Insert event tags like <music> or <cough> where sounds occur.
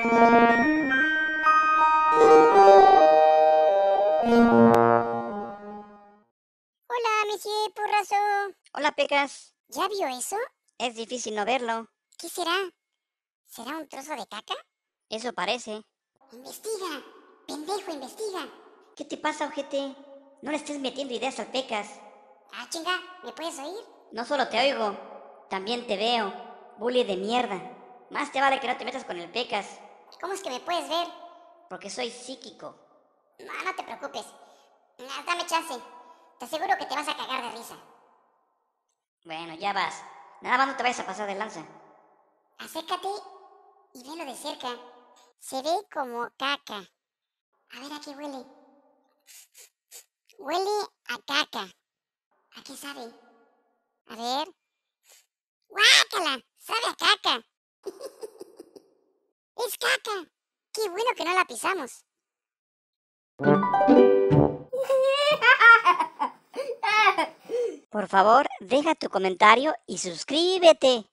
Hola, monsieur Porrazo. Hola, Pecas. ¿Ya vio eso? Es difícil no verlo. ¿Qué será? ¿Será un trozo de caca? Eso parece. Investiga, pendejo, investiga. ¿Qué te pasa, ojete? No le estés metiendo ideas al Pecas. Ah, chinga, ¿me puedes oír? No solo te oigo, también te veo. Bully de mierda. Más te vale que no te metas con el Pecas. ¿Cómo es que me puedes ver? Porque soy psíquico. No, no te preocupes. Dame chance. Te aseguro que te vas a cagar de risa. Bueno, ya vas. Nada más no te vayas a pasar de lanza. Acércate y velo de cerca. Se ve como caca. A ver a qué huele. Huele a caca. ¿A qué sabe? A ver. ¡Guácala! ¡Sabe a caca! <laughs> ¡Es caca! ¡Qué bueno que no la pisamos! <laughs> Por favor, deja tu comentario y suscríbete.